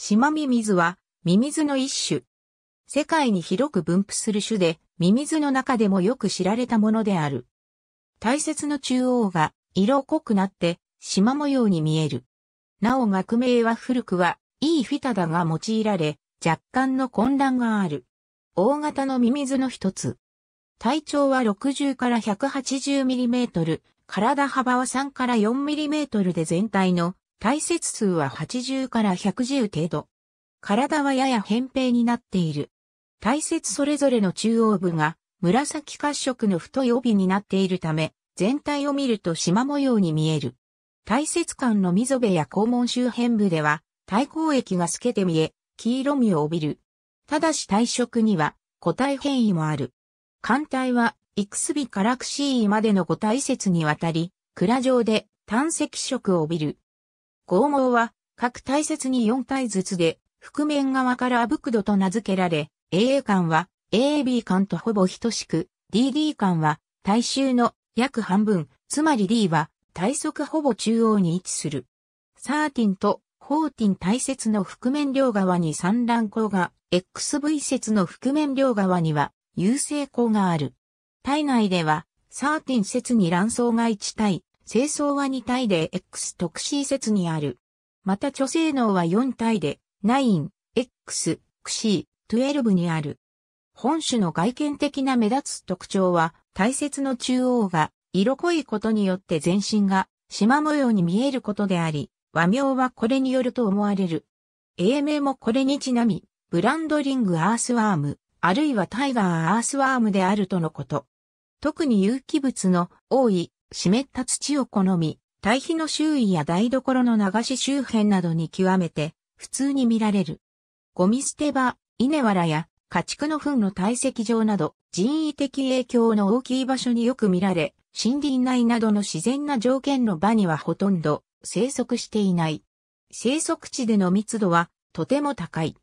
島ミミズは、ミミズの一種。世界に広く分布する種で、ミミズの中でもよく知られたものである。大切の中央が色濃くなって、縞模様に見える。なお学名は古くは、イーフィタダが用いられ、若干の混乱がある。大型のミミズの一つ。体長は60から180ミリメートル、体幅は3から4ミリメートルで全体の体節数は80から110程度。体はやや扁平になっている。体節それぞれの中央部が紫褐色の太い帯になっているため、全体を見ると縞模様に見える。体節間の溝辺や肛門周辺部では、体抗液が透けて見え、黄色みを帯びる。ただし体色には個体変異もある。艦体は、イクスビからクシーイまでの個体節にわたり、蔵状で単赤色を帯びる。剛毛は、各大切に4体ずつで、覆面側からアブクドと名付けられ、AA 間は AAB 間とほぼ等しく、DD 間は大衆の約半分、つまり D は体側ほぼ中央に位置する。サーティンとホーティン大節の覆面両側に産卵口が、XV 節の覆面両側には有性口がある。体内ではサーティン節に卵巣が1体、清掃は2体で X 特 C 説にある。また貯性能は4体で 9X、XC、12にある。本種の外見的な目立つ特徴は、体節の中央が色濃いことによって全身が縞模様に見えることであり、和名はこれによると思われる。英名もこれにちなみ、ブランドリングアースワーム、あるいはタイガーアースワームであるとのこと。特に有機物の多い湿った土を好み、堆肥の周囲や台所の流し周辺などに極めて普通に見られる。ゴミ捨て場、稲わらや家畜の糞の堆積場など人為的影響の大きい場所によく見られ、森林内などの自然な条件の場にはほとんど生息していない。生息地での密度はとても高い。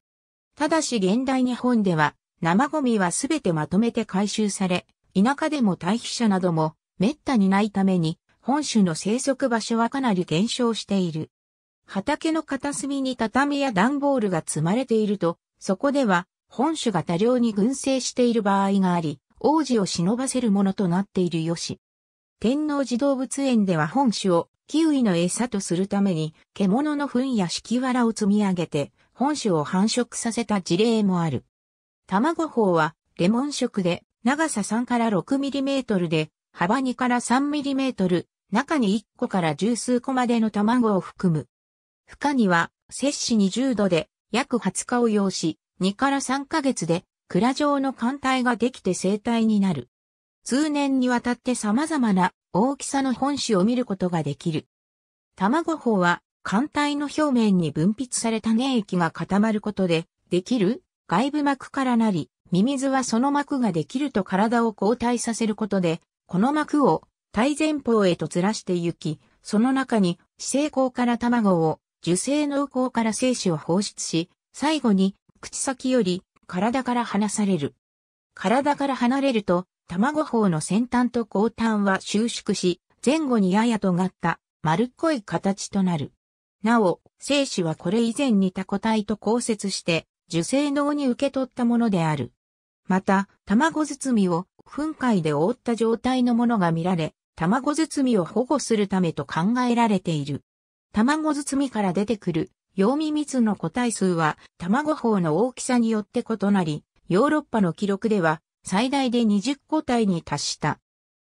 ただし現代日本では生ゴミはすべてまとめて回収され、田舎でも堆肥者なども滅多にないために、本種の生息場所はかなり減少している。畑の片隅に畳や段ボールが積まれていると、そこでは本種が多量に群生している場合があり、王子を忍ばせるものとなっているよし。天王寺動物園では本種をキウイの餌とするために、獣の糞や敷きわらを積み上げて、本種を繁殖させた事例もある。卵胞はレモン色で、長さ3から6ミリメートルで、幅2から3トル、中に1個から十数個までの卵を含む。孵化には、摂氏20度で約20日を要し、2から3ヶ月で、蔵状の艦体ができて生体になる。通年にわたって様々な大きさの本種を見ることができる。卵胞は艦体の表面に分泌された粘液が固まることで、できる外部膜からなり、ミミズはその膜ができると体を交代させることで、この膜を体前方へとずらして行き、その中に、子精孔から卵を、受精濃孔から精子を放出し、最後に、口先より、体から離される。体から離れると、卵胞の先端と後端は収縮し、前後にやや尖った丸っこい形となる。なお、精子はこれ以前にタ個体と交接して、受精脳に受け取ったものである。また、卵包みを噴海で覆った状態のものが見られ、卵包みを保護するためと考えられている。卵包みから出てくる、陽味蜜の個体数は、卵胞の大きさによって異なり、ヨーロッパの記録では、最大で20個体に達した。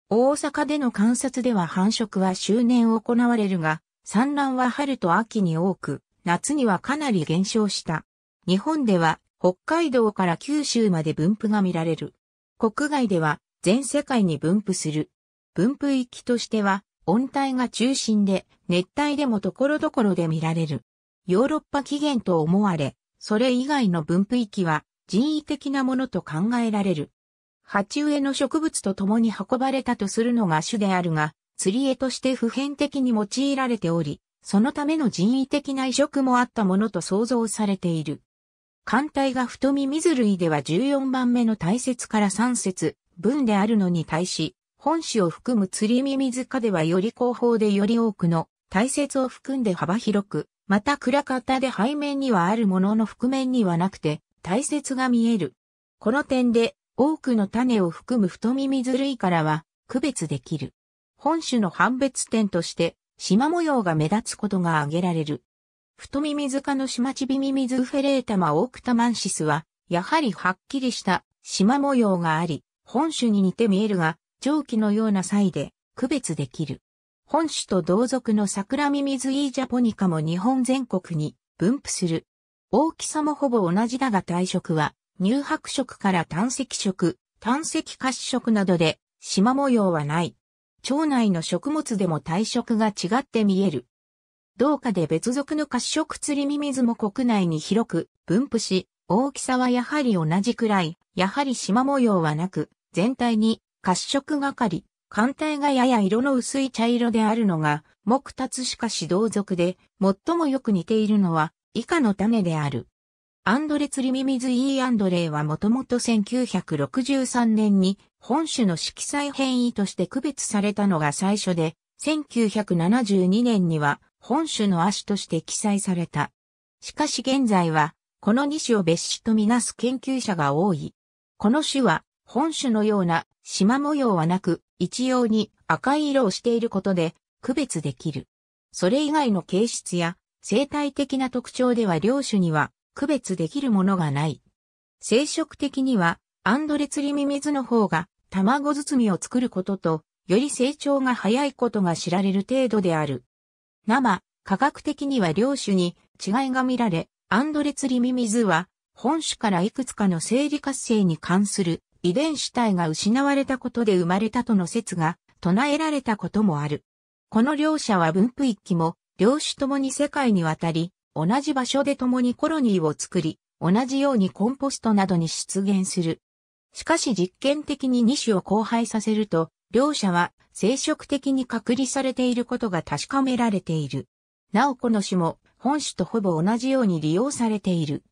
大阪での観察では繁殖は周年行われるが、産卵は春と秋に多く、夏にはかなり減少した。日本では北海道から九州まで分布が見られる。国外では全世界に分布する。分布域としては温帯が中心で熱帯でも所々で見られる。ヨーロッパ起源と思われ、それ以外の分布域は人為的なものと考えられる。鉢植えの植物と共に運ばれたとするのが種であるが、釣り絵として普遍的に用いられており、そのための人為的な移植もあったものと想像されている。艦隊が太み水類では14番目の大節から3節分であるのに対し、本種を含む釣り耳塚ではより後方でより多くの大節を含んで幅広く、また暗方で背面にはあるものの覆面にはなくて、大節が見える。この点で、多くの種を含む太み水類からは、区別できる。本種の判別点として、縞模様が目立つことが挙げられる。太みみず科のちチビミミズフェレータマオークタマンシスは、やはりはっきりした縞模様があり、本種に似て見えるが、蒸気のような際で区別できる。本種と同族の桜ミミズイージャポニカも日本全国に分布する。大きさもほぼ同じだが体色は、乳白色から炭石色、炭石褐色などで、縞模様はない。腸内の食物でも体色が違って見える。同化で別属の褐色釣りミミズも国内に広く分布し、大きさはやはり同じくらい、やはり縞模様はなく、全体に褐色がかり、艦体がやや色の薄い茶色であるのが、木達しかし同族で、最もよく似ているのは、以下の種である。アンドレ釣りミミズ E アンドレイはもともと1963年に本種の色彩変異として区別されたのが最初で、1972年には本種の亜種として記載された。しかし現在は、この2種を別種とみなす研究者が多い。この種は、本種のような縞模様はなく、一様に赤い色をしていることで区別できる。それ以外の形質や生態的な特徴では両種には区別できるものがない。生殖的にはアンドレツリミミズの方が卵包みを作ることと、より成長が早いことが知られる程度である。生、科学的には両種に違いが見られ、アンドレツリミミズは、本種からいくつかの生理活性に関する遺伝子体が失われたことで生まれたとの説が唱えられたこともある。この両者は分布域も、両種ともに世界にわたり、同じ場所で共にコロニーを作り、同じようにコンポストなどに出現する。しかし実験的に2種を交配させると、両者は生殖的に隔離されていることが確かめられている。なおこの種も本種とほぼ同じように利用されている。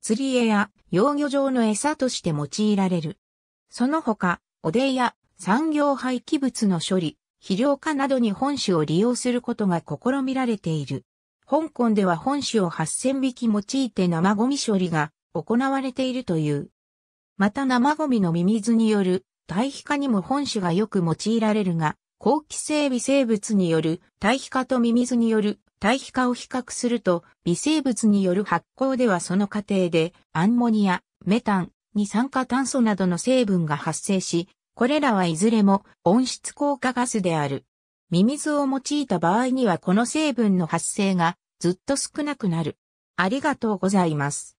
釣り餌や養魚場の餌として用いられる。その他、おでや産業廃棄物の処理、肥料化などに本種を利用することが試みられている。香港では本種を8000匹用いて生ゴミ処理が行われているという。また生ゴミのミミズによる堆肥化にも本種がよく用いられるが、後期性微生物による堆肥化とミミズによる堆肥化を比較すると、微生物による発酵ではその過程でアンモニア、メタン、二酸化炭素などの成分が発生し、これらはいずれも温室効果ガスである。ミミズを用いた場合にはこの成分の発生がずっと少なくなる。ありがとうございます。